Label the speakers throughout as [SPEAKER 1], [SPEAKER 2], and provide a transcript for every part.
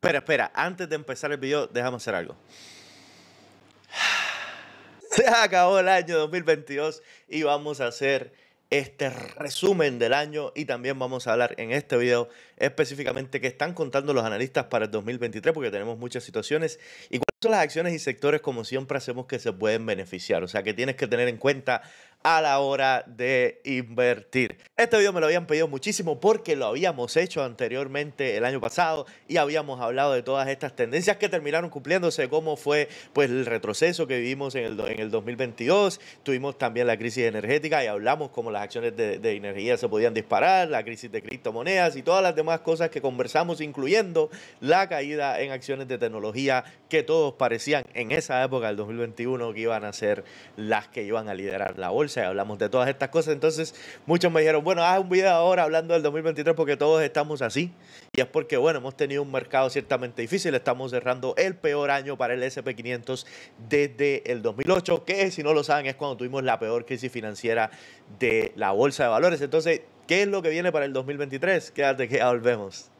[SPEAKER 1] Espera, espera, antes de empezar el video, déjame hacer algo. Se acabó el año 2022 y vamos a hacer este resumen del año y también vamos a hablar en este video específicamente qué están contando los analistas para el 2023 porque tenemos muchas situaciones y cuáles son las acciones y sectores como siempre hacemos que se pueden beneficiar. O sea que tienes que tener en cuenta a la hora de invertir. Este video me lo habían pedido muchísimo porque lo habíamos hecho anteriormente el año pasado y habíamos hablado de todas estas tendencias que terminaron cumpliéndose, como fue pues el retroceso que vivimos en el, en el 2022, tuvimos también la crisis energética y hablamos cómo las acciones de, de energía se podían disparar, la crisis de criptomonedas y todas las demás cosas que conversamos, incluyendo la caída en acciones de tecnología que todos parecían en esa época del 2021 que iban a ser las que iban a liderar la bolsa 2014, hablamos de todas estas cosas. Entonces, muchos me dijeron, bueno, haz un video ahora hablando del 2023 porque todos estamos así. Y es porque, bueno, hemos tenido un mercado ciertamente difícil. Estamos cerrando el peor año para el SP500 desde el 2008, que si no lo saben es cuando tuvimos la peor crisis financiera de la bolsa de valores. Entonces, ¿qué es lo que viene para el 2023? Quédate que ya volvemos.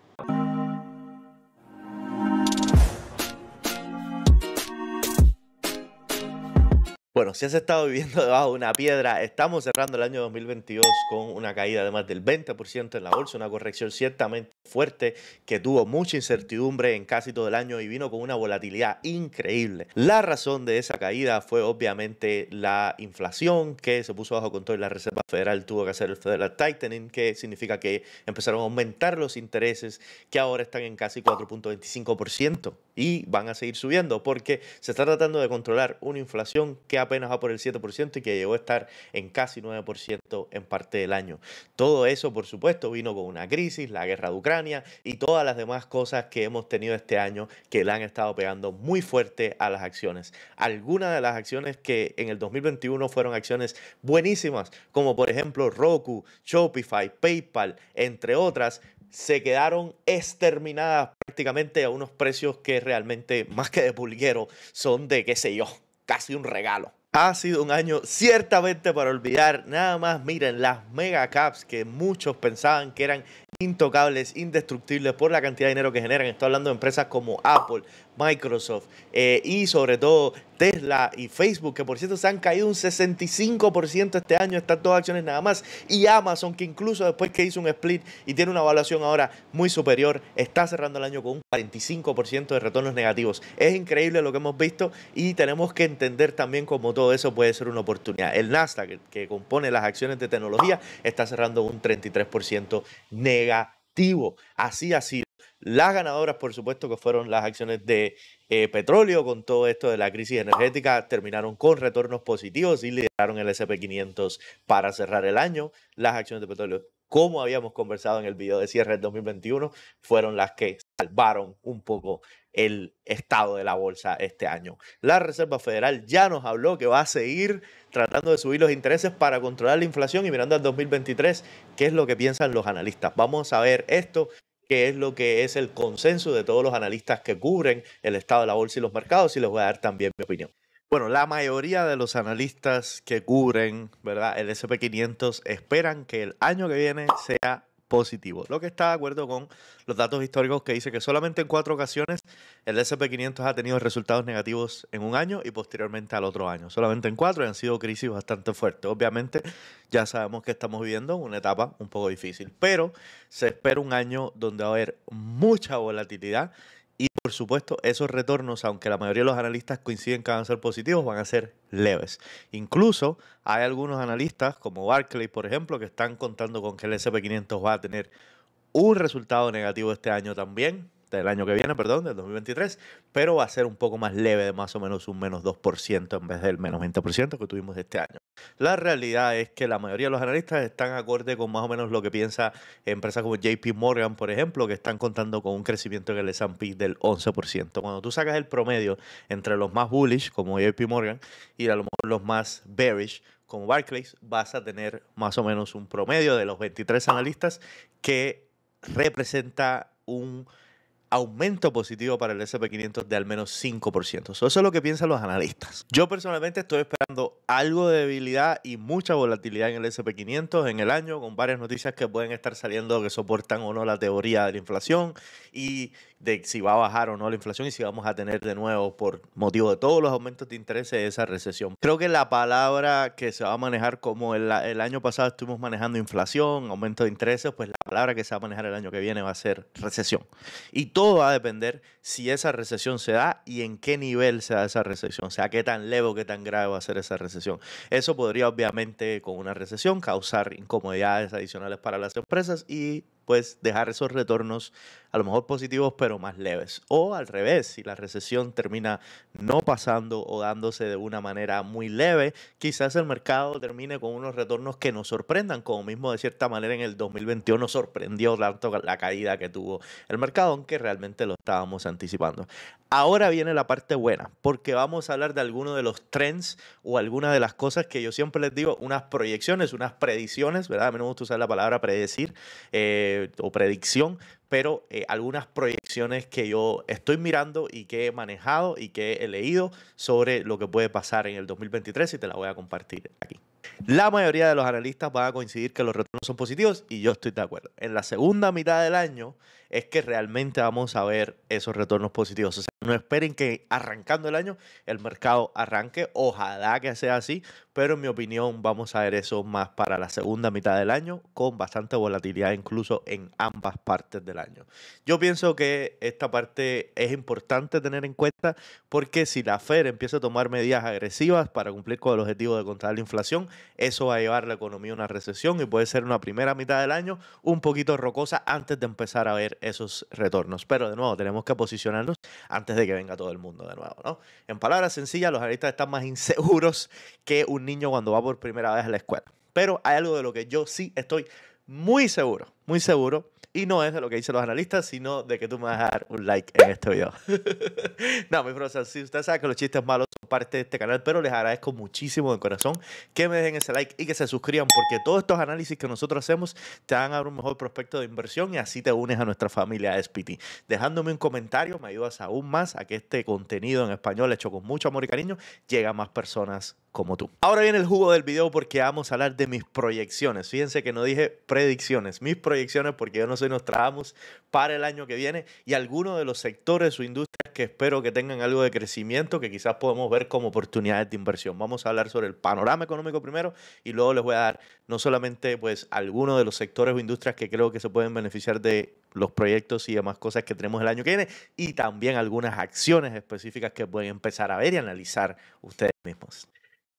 [SPEAKER 1] Bueno, si has estado viviendo debajo de una piedra, estamos cerrando el año 2022 con una caída de más del 20% en la bolsa, una corrección ciertamente fuerte que tuvo mucha incertidumbre en casi todo el año y vino con una volatilidad increíble. La razón de esa caída fue obviamente la inflación que se puso bajo control y la Reserva Federal tuvo que hacer el Federal Tightening, que significa que empezaron a aumentar los intereses que ahora están en casi 4.25% y van a seguir subiendo porque se está tratando de controlar una inflación que apenas va por el 7% y que llegó a estar en casi 9% en parte del año. Todo eso, por supuesto, vino con una crisis, la guerra de Ucrania y todas las demás cosas que hemos tenido este año que le han estado pegando muy fuerte a las acciones. Algunas de las acciones que en el 2021 fueron acciones buenísimas, como por ejemplo Roku, Shopify, PayPal, entre otras, se quedaron exterminadas prácticamente a unos precios que realmente, más que de pulguero, son de, qué sé yo, casi un regalo. Ha sido un año ciertamente para olvidar. Nada más miren las mega caps que muchos pensaban que eran intocables, indestructibles por la cantidad de dinero que generan. Estoy hablando de empresas como Apple, Microsoft eh, y sobre todo Tesla y Facebook, que por cierto se han caído un 65% este año, estas dos acciones nada más, y Amazon, que incluso después que hizo un split y tiene una evaluación ahora muy superior, está cerrando el año con un 45% de retornos negativos. Es increíble lo que hemos visto y tenemos que entender también cómo todo eso puede ser una oportunidad. El Nasdaq, que, compone las acciones de tecnología, está cerrando un 33% negativo. Así ha sido. Las ganadoras, por supuesto, que fueron las acciones de eh, petróleo con todo esto de la crisis energética, terminaron con retornos positivos y lideraron el SP500 para cerrar el año. Las acciones de petróleo, como habíamos conversado en el video de cierre del 2021, fueron las que salvaron un poco el estado de la bolsa este año. La Reserva Federal ya nos habló que va a seguir tratando de subir los intereses para controlar la inflación y mirando al 2023, qué es lo que piensan los analistas. Vamos a ver esto ¿Qué es lo que es el consenso de todos los analistas que cubren el estado de la bolsa y los mercados, y les voy a dar también mi opinión. Bueno, la mayoría de los analistas que cubren ¿verdad? el SP500 esperan que el año que viene sea positivo, lo que está de acuerdo con los datos históricos que dice que solamente en cuatro ocasiones el S&P 500 ha tenido resultados negativos en un año y posteriormente al otro año. Solamente en cuatro y han sido crisis bastante fuertes. Obviamente ya sabemos que estamos viviendo una etapa un poco difícil, pero se espera un año donde va a haber mucha volatilidad y por supuesto, esos retornos, aunque la mayoría de los analistas coinciden que van a ser positivos, van a ser leves. Incluso hay algunos analistas, como Barclay, por ejemplo, que están contando con que el SP500 va a tener un resultado negativo este año también, del año que viene, perdón, del 2023, pero va a ser un poco más leve, de más o menos un menos 2% en vez del menos 20% que tuvimos este año. La realidad es que la mayoría de los analistas están acorde con más o menos lo que piensa empresas como JP Morgan, por ejemplo, que están contando con un crecimiento en el S&P del 11%. Cuando tú sacas el promedio entre los más bullish, como JP Morgan, y a lo mejor los más bearish, como Barclays, vas a tener más o menos un promedio de los 23 analistas que representa un aumento positivo para el SP500 de al menos 5%. eso es lo que piensan los analistas. Yo personalmente estoy esperando algo de debilidad y mucha volatilidad en el SP500 en el año, con varias noticias que pueden estar saliendo que soportan o no la teoría de la inflación y de si va a bajar o no la inflación y si vamos a tener de nuevo, por motivo de todos los aumentos de intereses esa recesión. Creo que la palabra que se va a manejar, como el, el año pasado estuvimos manejando inflación, aumento de intereses, pues la palabra que se va a manejar el año que viene va a ser recesión. Y todo va a depender si esa recesión se da y en qué nivel se da esa recesión, o sea, qué tan leve o qué tan grave va a ser esa recesión. Eso podría obviamente con una recesión causar incomodidades adicionales para las empresas y pues dejar esos retornos a lo mejor positivos pero más leves. O al revés, si la recesión termina no pasando o dándose de una manera muy leve, quizás el mercado termine con unos retornos que nos sorprendan, como mismo de cierta manera en el 2021 nos sorprendió tanto la caída que tuvo el mercado, aunque realmente lo estábamos ante anticipando. Ahora viene la parte buena, porque vamos a hablar de algunos de los trends o algunas de las cosas que yo siempre les digo, unas proyecciones, unas predicciones, ¿verdad? A mí no me gusta usar la palabra predecir eh, o predicción, pero eh, algunas proyecciones que yo estoy mirando y que he manejado y que he leído sobre lo que puede pasar en el 2023 y te la voy a compartir aquí. La mayoría de los analistas van a coincidir que los retornos son positivos y yo estoy de acuerdo. En la segunda mitad del año es que realmente vamos a ver esos retornos positivos. O sea, no esperen que arrancando el año el mercado arranque, ojalá que sea así, pero en mi opinión vamos a ver eso más para la segunda mitad del año con bastante volatilidad incluso en ambas partes del año. Yo pienso que esta parte es importante tener en cuenta porque si la Fed empieza a tomar medidas agresivas para cumplir con el objetivo de controlar la inflación, eso va a llevar a la economía a una recesión y puede ser una primera mitad del año un poquito rocosa antes de empezar a ver esos retornos. Pero de nuevo, tenemos que posicionarnos antes de que venga todo el mundo de nuevo, ¿no? En palabras sencillas, los analistas están más inseguros que un niño cuando va por primera vez a la escuela. Pero hay algo de lo que yo sí estoy muy seguro, muy seguro, y no es de lo que dicen los analistas, sino de que tú me vas a dar un like en este video. no, mi profesor, si usted sabe que los chistes malos son parte de este canal, pero les agradezco muchísimo de corazón que me dejen ese like y que se suscriban, porque todos estos análisis que nosotros hacemos te van a dar un mejor prospecto de inversión y así te unes a nuestra familia SPT. Dejándome un comentario me ayudas aún más a que este contenido en español hecho con mucho amor y cariño llegue a más personas como tú. Ahora viene el jugo del video porque vamos a hablar de mis proyecciones. Fíjense que no dije predicciones, mis proyecciones porque yo no soy Nostradamus para el año que viene y algunos de los sectores o industrias que espero que tengan algo de crecimiento que quizás podemos ver como oportunidades de inversión. Vamos a hablar sobre el panorama económico primero y luego les voy a dar no solamente pues algunos de los sectores o industrias que creo que se pueden beneficiar de los proyectos y demás cosas que tenemos el año que viene y también algunas acciones específicas que pueden empezar a ver y analizar ustedes mismos.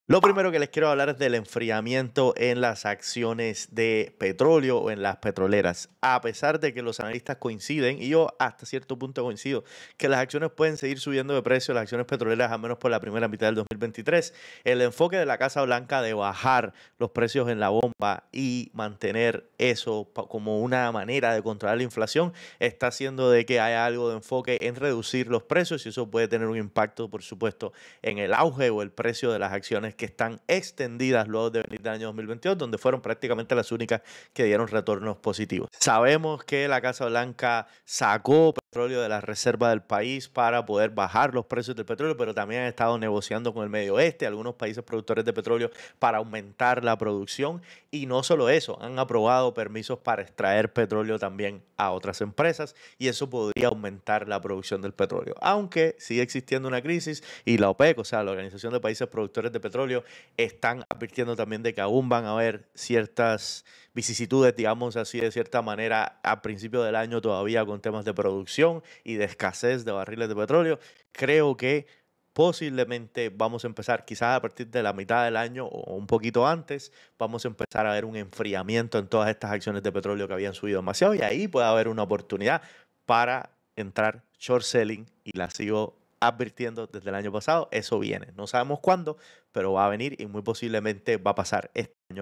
[SPEAKER 1] Lo primero que les quiero hablar es del enfriamiento en las acciones de petróleo o en las petroleras. A pesar de que los analistas coinciden, y yo hasta cierto punto coincido, que las acciones pueden seguir subiendo de precio, las acciones petroleras, al menos por la primera mitad del 2023, el enfoque de la Casa Blanca de bajar los precios en la bomba y mantener eso como una manera de controlar la inflación está haciendo de que haya algo de enfoque en reducir los precios y eso puede tener un impacto, por supuesto, en el auge o el precio de las acciones que están extendidas luego de venir del año 2022, donde fueron prácticamente las únicas que dieron retornos positivos. Sabemos que la Casa Blanca sacó petróleo de la reserva del país para poder bajar los precios del petróleo, pero también han estado negociando con el Medio Oeste, algunos países productores de petróleo, para aumentar la producción. Y no solo eso, han aprobado permisos para extraer petróleo también a otras empresas y eso podría aumentar la producción del petróleo. Aunque sigue existiendo una crisis y la OPEC, o sea, la Organización de Países Productores de Petróleo, están advirtiendo también de que aún van a haber ciertas vicisitudes, digamos así, de cierta manera, a principio del año todavía con temas de producción y de escasez de barriles de petróleo. Creo que posiblemente vamos a empezar, quizás a partir de la mitad del año o un poquito antes, vamos a empezar a ver un enfriamiento en todas estas acciones de petróleo que habían subido demasiado y ahí puede haber una oportunidad para entrar short selling y la sigo advirtiendo desde el año pasado, eso viene. No sabemos cuándo, pero va a venir y muy posiblemente va a pasar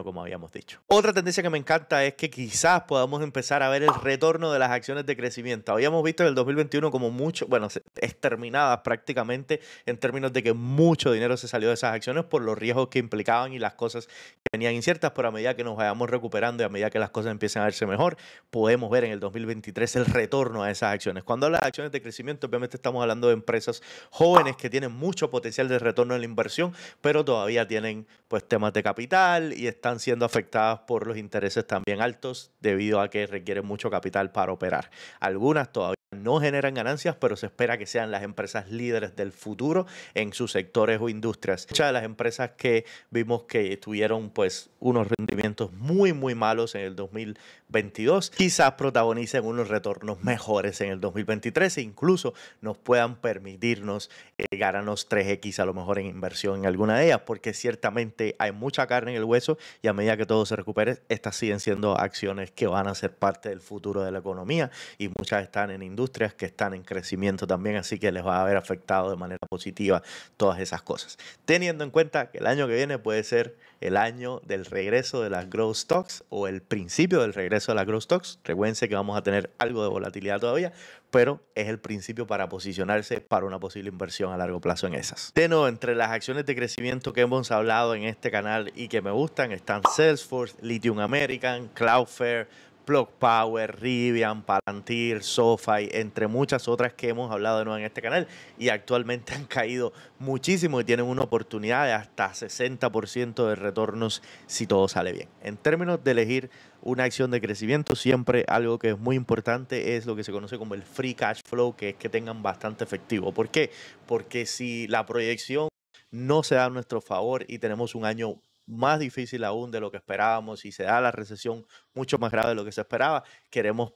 [SPEAKER 1] como habíamos dicho. Otra tendencia que me encanta es que quizás podamos empezar a ver el retorno de las acciones de crecimiento. Habíamos visto en el 2021 como mucho, bueno, exterminadas prácticamente en términos de que mucho dinero se salió de esas acciones por los riesgos que implicaban y las cosas que venían inciertas, pero a medida que nos vayamos recuperando y a medida que las cosas empiecen a verse mejor, podemos ver en el 2023 el retorno a esas acciones. Cuando habla de acciones de crecimiento, obviamente estamos hablando de empresas jóvenes que tienen mucho potencial de retorno en la inversión, pero todavía tienen pues temas de capital y están siendo afectadas por los intereses también altos debido a que requieren mucho capital para operar. Algunas todavía no generan ganancias, pero se espera que sean las empresas líderes del futuro en sus sectores o industrias. Muchas de las empresas que vimos que tuvieron pues unos rendimientos muy muy malos en el 2022, quizás protagonicen unos retornos mejores en el 2023 e incluso nos puedan permitirnos eh, ganarnos 3X a lo mejor en inversión en alguna de ellas, porque ciertamente hay mucha carne en el hueso y a medida que todo se recupere, estas siguen siendo acciones que van a ser parte del futuro de la economía y muchas están en industrias que están en crecimiento también, así que les va a haber afectado de manera positiva todas esas cosas. Teniendo en cuenta que el año que viene puede ser el año del regreso de las growth stocks o el principio del regreso de las growth stocks. Recuérdense que vamos a tener algo de volatilidad todavía, pero es el principio para posicionarse para una posible inversión a largo plazo en esas. De nuevo, entre las acciones de crecimiento que hemos hablado en este canal y que me gustan están Salesforce, Lithium American, Cloudflare, Blockpower, Power, Rivian, Palantir, SoFi, entre muchas otras que hemos hablado de nuevo en este canal y actualmente han caído muchísimo y tienen una oportunidad de hasta 60% de retornos si todo sale bien. En términos de elegir una acción de crecimiento, siempre algo que es muy importante es lo que se conoce como el free cash flow, que es que tengan bastante efectivo. ¿Por qué? Porque si la proyección no se da a nuestro favor y tenemos un año más difícil aún de lo que esperábamos y se da la recesión mucho más grave de lo que se esperaba, queremos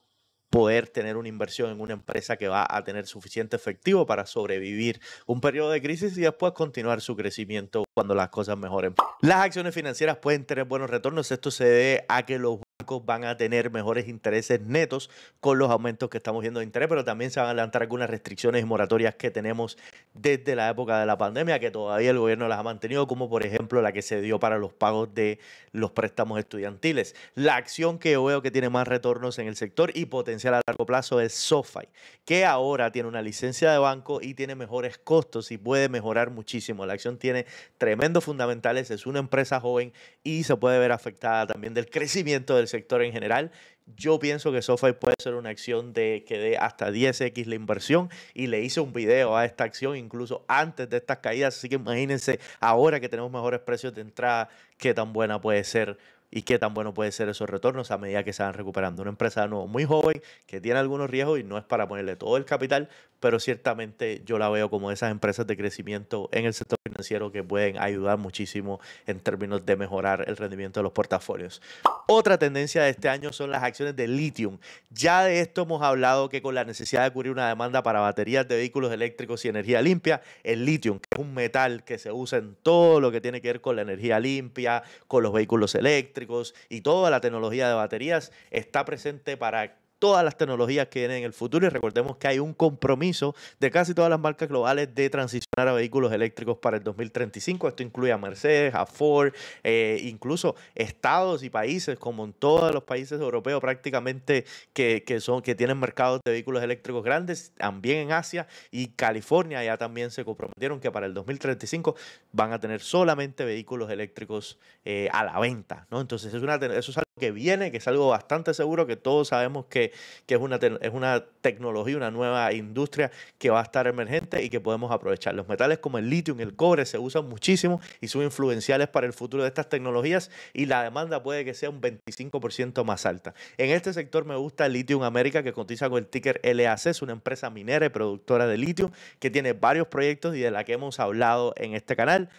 [SPEAKER 1] poder tener una inversión en una empresa que va a tener suficiente efectivo para sobrevivir un periodo de crisis y después continuar su crecimiento cuando las cosas mejoren. Las acciones financieras pueden tener buenos retornos. Esto se debe a que los van a tener mejores intereses netos con los aumentos que estamos viendo de interés, pero también se van a levantar algunas restricciones y moratorias que tenemos desde la época de la pandemia, que todavía el gobierno las ha mantenido, como por ejemplo la que se dio para los pagos de los préstamos estudiantiles. La acción que yo veo que tiene más retornos en el sector y potencial a largo plazo es SoFi, que ahora tiene una licencia de banco y tiene mejores costos y puede mejorar muchísimo. La acción tiene tremendos fundamentales, es una empresa joven y se puede ver afectada también del crecimiento del sector en general. Yo pienso que SoFi puede ser una acción de que dé hasta 10x la inversión y le hice un video a esta acción incluso antes de estas caídas, así que imagínense ahora que tenemos mejores precios de entrada, qué tan buena puede ser y qué tan bueno puede ser esos retornos a medida que se van recuperando. Una empresa nuevo, muy joven que tiene algunos riesgos y no es para ponerle todo el capital, pero ciertamente yo la veo como esas empresas de crecimiento en el sector financiero que pueden ayudar muchísimo en términos de mejorar el rendimiento de los portafolios. Otra tendencia de este año son las acciones de litio. Ya de esto hemos hablado que con la necesidad de cubrir una demanda para baterías de vehículos eléctricos y energía limpia, el litio que es un metal que se usa en todo lo que tiene que ver con la energía limpia, con los vehículos eléctricos, y toda la tecnología de baterías está presente para todas las tecnologías que vienen en el futuro y recordemos que hay un compromiso de casi todas las marcas globales de transicionar a vehículos eléctricos para el 2035. Esto incluye a Mercedes, a Ford, eh, incluso estados y países como en todos los países europeos prácticamente que, son, que tienen mercados de vehículos eléctricos grandes, también en Asia y California ya también se comprometieron que para el 2035 van a tener solamente vehículos eléctricos eh, a la venta. ¿no? Entonces es una, eso que viene, que es algo bastante seguro, que todos sabemos que, que es, una es una tecnología, una nueva industria que va a estar emergente y que podemos aprovechar. Los metales como el litio y el cobre se usan muchísimo y son influenciales para el futuro de estas tecnologías y la demanda puede que sea un 25% más alta. En este sector me gusta Lithium America, que cotiza con el ticker LAC, es una empresa minera y productora de litio que tiene varios proyectos y de la que hemos hablado en este canal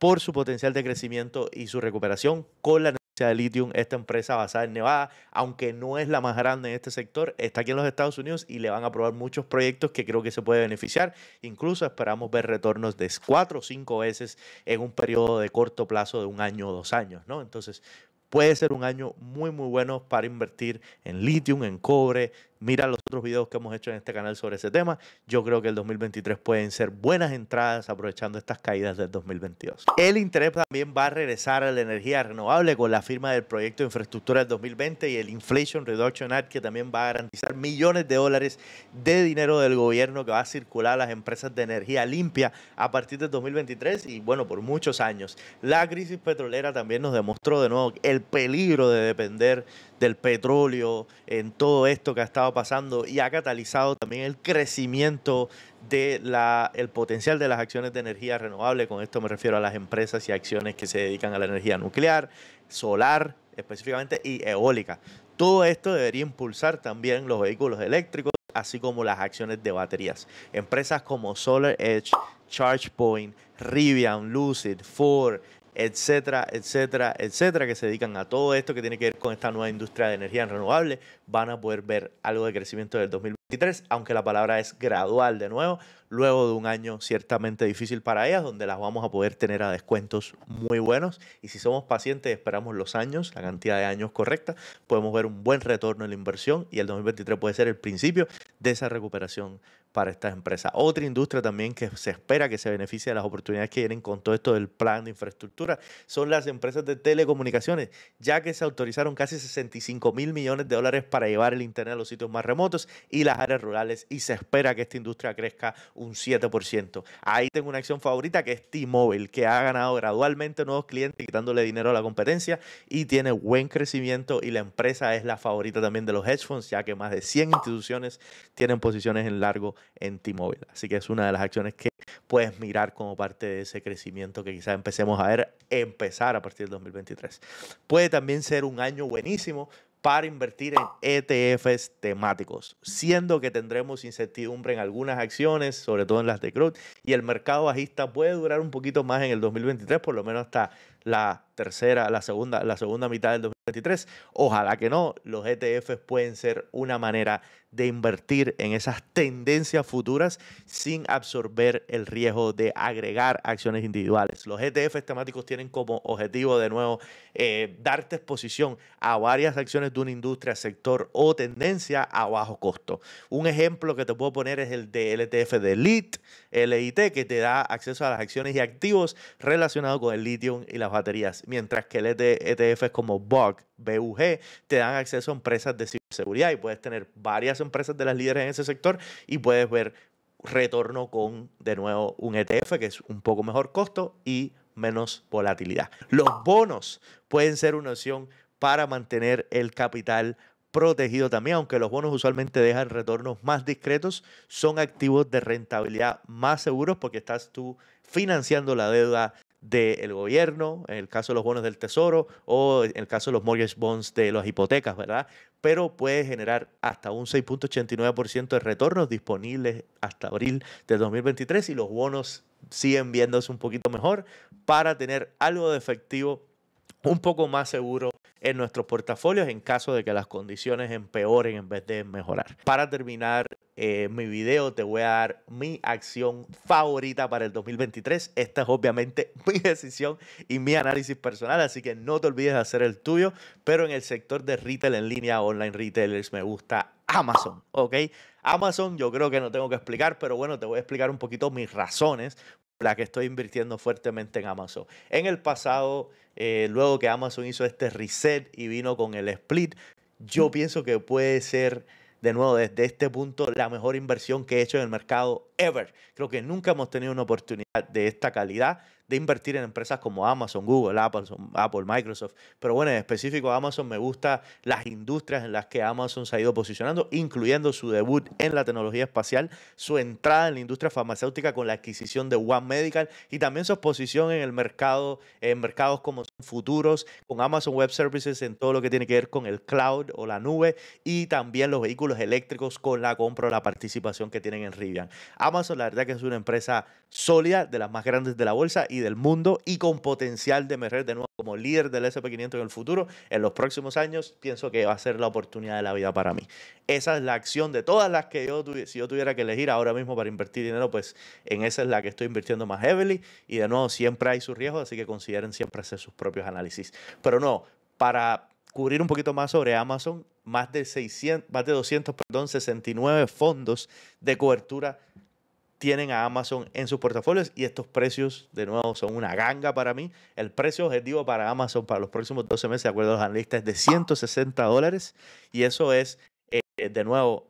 [SPEAKER 1] por su potencial de crecimiento y su recuperación con la de litio, esta empresa basada en Nevada, aunque no es la más grande en este sector, está aquí en los Estados Unidos y le van a aprobar muchos proyectos que creo que se puede beneficiar. Incluso esperamos ver retornos de cuatro o cinco veces en un periodo de corto plazo de un año o dos años, ¿no? Entonces, puede ser un año muy, muy bueno para invertir en litio, en cobre, mira los otros videos que hemos hecho en este canal sobre ese tema. Yo creo que el 2023 pueden ser buenas entradas aprovechando estas caídas del 2022. El interés también va a regresar a la energía renovable con la firma del proyecto de infraestructura del 2020 y el Inflation Reduction Act que también va a garantizar millones de dólares de dinero del gobierno que va a circular a las empresas de energía limpia a partir del 2023 y bueno, por muchos años. La crisis petrolera también nos demostró de nuevo el peligro de depender del petróleo, en todo esto que ha estado pasando y ha catalizado también el crecimiento del potencial de las acciones de energía renovable. Con esto me refiero a las empresas y acciones que se dedican a la energía nuclear, solar específicamente y eólica. Todo esto debería impulsar también los vehículos eléctricos, así como las acciones de baterías. Empresas como Solar Edge, ChargePoint, Rivian, Lucid, Ford, etcétera, etcétera, etcétera, que se dedican a todo esto que tiene que ver con esta nueva industria de energía renovable, van a poder ver algo de crecimiento del 2023, aunque la palabra es gradual de nuevo, luego de un año ciertamente difícil para ellas, donde las vamos a poder tener a descuentos muy buenos. Y si somos pacientes, esperamos los años, la cantidad de años correcta, podemos ver un buen retorno en la inversión y el 2023 puede ser el principio de esa recuperación para estas empresas. Otra industria también que se espera que se beneficie de las oportunidades que vienen con todo esto del plan de infraestructura son las empresas de telecomunicaciones, ya que se autorizaron casi 65 mil millones de dólares para llevar el Internet a los sitios más remotos y las áreas rurales y se espera que esta industria crezca un 7%. Ahí tengo una acción favorita que es T-Mobile, que ha ganado gradualmente nuevos clientes quitándole dinero a la competencia y tiene buen crecimiento y la empresa es la favorita también de los hedge funds, ya que más de 100 instituciones tienen posiciones en largo en T-Mobile. Así que es una de las acciones que puedes mirar como parte de ese crecimiento que quizás empecemos a ver empezar a partir del 2023. Puede también ser un año buenísimo para invertir en ETFs temáticos, siendo que tendremos incertidumbre en algunas acciones, sobre todo en las de Crude, y el mercado bajista puede durar un poquito más en el 2023, por lo menos hasta la tercera, la segunda, la segunda mitad del 2023. Ojalá que no, los ETFs pueden ser una manera de invertir en esas tendencias futuras sin absorber el riesgo de agregar acciones individuales. Los ETFs temáticos tienen como objetivo, de nuevo, eh, darte exposición a varias acciones de una industria, sector o tendencia a bajo costo. Un ejemplo que te puedo poner es el de ETF de LIT, LIT, que te da acceso a las acciones y activos relacionados con el litio y las baterías, mientras que el ETF como BOG, BUG, te dan acceso a empresas de seguridad y puedes tener varias empresas de las líderes en ese sector y puedes ver retorno con, de nuevo, un ETF que es un poco mejor costo y menos volatilidad. Los bonos pueden ser una opción para mantener el capital protegido también, aunque los bonos usualmente dejan retornos más discretos, son activos de rentabilidad más seguros porque estás tú financiando la deuda del gobierno, en el caso de los bonos del tesoro o en el caso de los mortgage bonds de las hipotecas, ¿verdad? Pero puede generar hasta un 6.89% de retornos disponibles hasta abril de 2023 y los bonos siguen viéndose un poquito mejor para tener algo de efectivo un poco más seguro en nuestros portafolios en caso de que las condiciones empeoren en vez de mejorar. Para terminar eh, mi video, te voy a dar mi acción favorita para el 2023. Esta es obviamente mi decisión y mi análisis personal, así que no te olvides de hacer el tuyo. Pero en el sector de retail en línea, online retailers, me gusta Amazon, ¿ok? Amazon yo creo que no tengo que explicar, pero bueno, te voy a explicar un poquito mis razones por las que estoy invirtiendo fuertemente en Amazon. En el pasado, eh, luego que Amazon hizo este reset y vino con el split, yo mm. pienso que puede ser de nuevo, desde este punto, la mejor inversión que he hecho en el mercado ever. Creo que nunca hemos tenido una oportunidad de esta calidad de invertir en empresas como Amazon, Google, Apple, Microsoft. Pero bueno, en específico Amazon me gusta las industrias en las que Amazon se ha ido posicionando, incluyendo su debut en la tecnología espacial, su entrada en la industria farmacéutica con la adquisición de One Medical y también su exposición en el mercado, en mercados como futuros, con Amazon Web Services en todo lo que tiene que ver con el cloud o la nube y también los vehículos eléctricos con la compra o la participación que tienen en Rivian. Amazon, la verdad que es una empresa sólida, de las más grandes de la bolsa y del mundo y con potencial de emerger de nuevo como líder del SP500 en el futuro. En los próximos años pienso que va a ser la oportunidad de la vida para mí. Esa es la acción de todas las que yo, si yo tuviera que elegir ahora mismo para invertir dinero, pues en esa es la que estoy invirtiendo más heavily y de nuevo siempre hay sus riesgos, así que consideren siempre hacer sus propios análisis. Pero no, para cubrir un poquito más sobre Amazon, más de, 600, más de 200, perdón, 69 fondos de cobertura tienen a Amazon en sus portafolios y estos precios, de nuevo, son una ganga para mí. El precio objetivo para Amazon para los próximos 12 meses, de acuerdo a los analistas, es de 160 dólares y eso es, eh, de nuevo,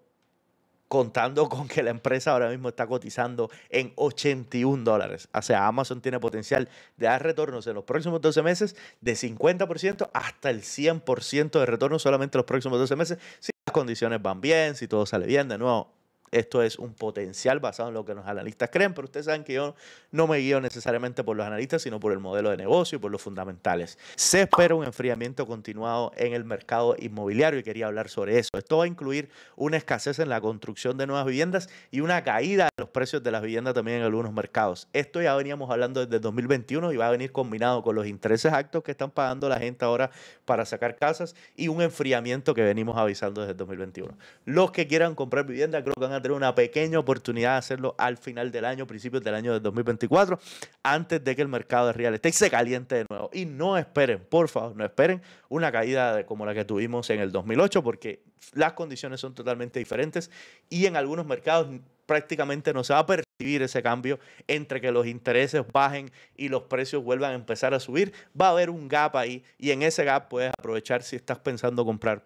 [SPEAKER 1] contando con que la empresa ahora mismo está cotizando en 81 dólares. O sea, Amazon tiene potencial de dar retornos en los próximos 12 meses de 50% hasta el 100% de retorno solamente en los próximos 12 meses, si las condiciones van bien, si todo sale bien, de nuevo, esto es un potencial basado en lo que los analistas creen, pero ustedes saben que yo no me guío necesariamente por los analistas, sino por el modelo de negocio y por los fundamentales. Se espera un enfriamiento continuado en el mercado inmobiliario y quería hablar sobre eso. Esto va a incluir una escasez en la construcción de nuevas viviendas y una caída de los precios de las viviendas también en algunos mercados. Esto ya veníamos hablando desde 2021 y va a venir combinado con los intereses actos que están pagando la gente ahora para sacar casas y un enfriamiento que venimos avisando desde 2021. Los que quieran comprar vivienda creo que van a una pequeña oportunidad de hacerlo al final del año, principios del año de 2024, antes de que el mercado de real estate se caliente de nuevo. Y no esperen, por favor, no esperen una caída como la que tuvimos en el 2008, porque las condiciones son totalmente diferentes y en algunos mercados prácticamente no se va a percibir ese cambio entre que los intereses bajen y los precios vuelvan a empezar a subir. Va a haber un gap ahí y en ese gap puedes aprovechar si estás pensando comprar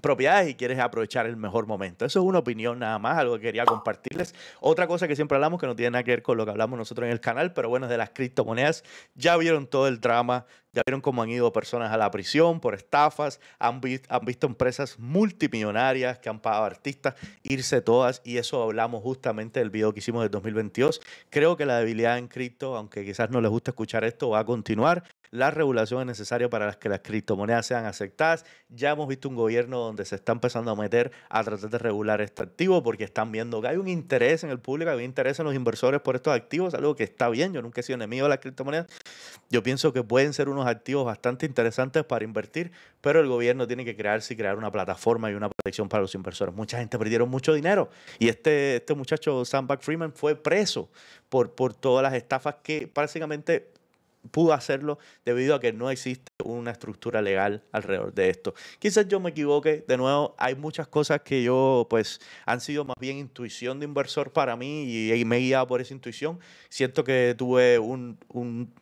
[SPEAKER 1] propiedades y quieres aprovechar el mejor momento. Eso es una opinión nada más, algo que quería compartirles. Otra cosa que siempre hablamos, que no tiene nada que ver con lo que hablamos nosotros en el canal, pero bueno, es de las criptomonedas. Ya vieron todo el drama, ya vieron cómo han ido personas a la prisión por estafas, han, han visto empresas multimillonarias que han pagado artistas irse todas y eso hablamos justamente del video que hicimos de 2022. Creo que la debilidad en cripto, aunque quizás no les guste escuchar esto, va a continuar la regulación es necesaria para que las criptomonedas sean aceptadas. Ya hemos visto un gobierno donde se está empezando a meter a tratar de regular este activo porque están viendo que hay un interés en el público, hay un interés en los inversores por estos activos, algo que está bien. Yo nunca he sido enemigo de las criptomonedas. Yo pienso que pueden ser unos activos bastante interesantes para invertir, pero el gobierno tiene que crearse y crear una plataforma y una protección para los inversores. Mucha gente perdieron mucho dinero y este, este muchacho, Sam Freeman, fue preso por, por todas las estafas que básicamente pudo hacerlo debido a que no existe una estructura legal alrededor de esto. Quizás yo me equivoque, de nuevo, hay muchas cosas que yo, pues, han sido más bien intuición de inversor para mí y, me he guiado por esa intuición. Siento que tuve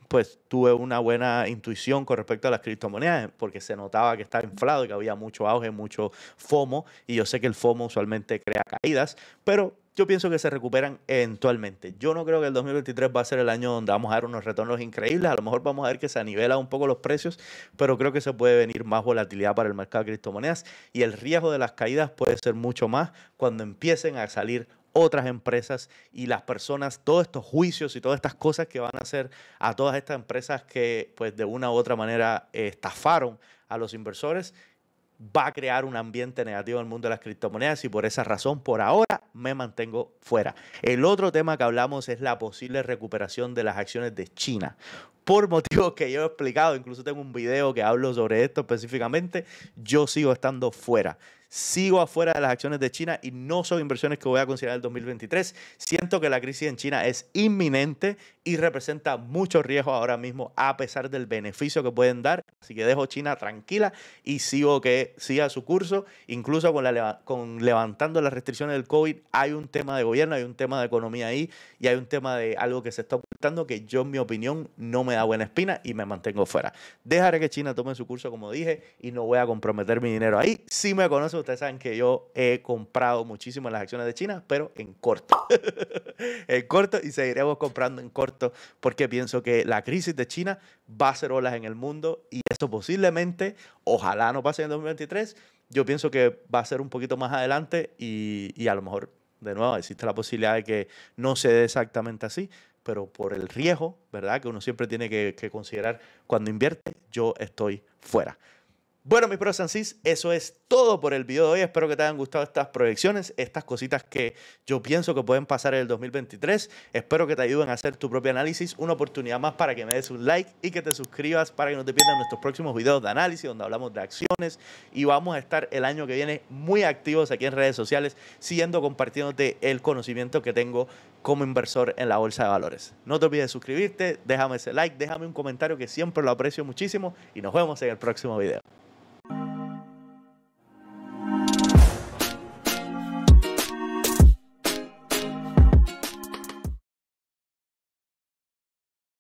[SPEAKER 1] pues, tuve una buena intuición con respecto a las criptomonedas porque se notaba que estaba inflado y que había mucho auge, mucho FOMO y yo sé que el FOMO usualmente crea caídas, pero yo pienso que se recuperan eventualmente. Yo no creo que el 2023 va a ser el año donde vamos a ver unos retornos increíbles. A lo mejor vamos a ver que se anivela un poco los precios, pero creo que se puede venir más volatilidad para el mercado de criptomonedas y el riesgo de las caídas puede ser mucho más cuando empiecen a salir otras empresas y las personas, todos estos juicios y todas estas cosas que van a hacer a todas estas empresas que pues de una u otra manera eh, estafaron a los inversores va a crear un ambiente negativo en el mundo de las criptomonedas y por esa razón por ahora me mantengo fuera. El otro tema que hablamos es la posible recuperación de las acciones de China. Por motivos que yo he explicado, incluso tengo un video que hablo sobre esto específicamente, yo sigo estando fuera sigo afuera de las acciones de China y no son inversiones que voy a considerar el 2023. Siento que la crisis en China es inminente y representa mucho riesgo ahora mismo a pesar del beneficio que pueden dar. Así que dejo China tranquila y sigo que siga su curso. Incluso con, la, con levantando las restricciones del COVID hay un tema de gobierno, hay un tema de economía ahí y hay un tema de algo que se está ocultando que yo en mi opinión no me da buena espina y me mantengo fuera. Dejaré que China tome su curso como dije y no voy a comprometer mi dinero ahí. Si me conoce ustedes saben que yo he comprado muchísimo las acciones de China, pero en corto. en corto y seguiremos comprando en corto porque pienso que la crisis de China va a hacer olas en el mundo y eso posiblemente, ojalá no pase en 2023, yo pienso que va a ser un poquito más adelante y, a lo mejor, de nuevo, existe la posibilidad de que no se dé exactamente así, pero por el riesgo, ¿verdad? Que uno siempre tiene que, que considerar cuando invierte, yo estoy fuera. Bueno, mis pros eso es todo por el video de hoy. Espero que te hayan gustado estas proyecciones, estas cositas que yo pienso que pueden pasar en el 2023. Espero que te ayuden a hacer tu propio análisis. Una oportunidad más para que me des un like y que te suscribas para que no te pierdas nuestros próximos videos de análisis donde hablamos de acciones y vamos a estar el año que viene muy activos aquí en redes sociales, siguiendo compartiéndote el conocimiento que tengo como inversor en la bolsa de valores. No te olvides de suscribirte, déjame ese like, déjame un comentario que siempre lo aprecio muchísimo y nos vemos en el próximo video.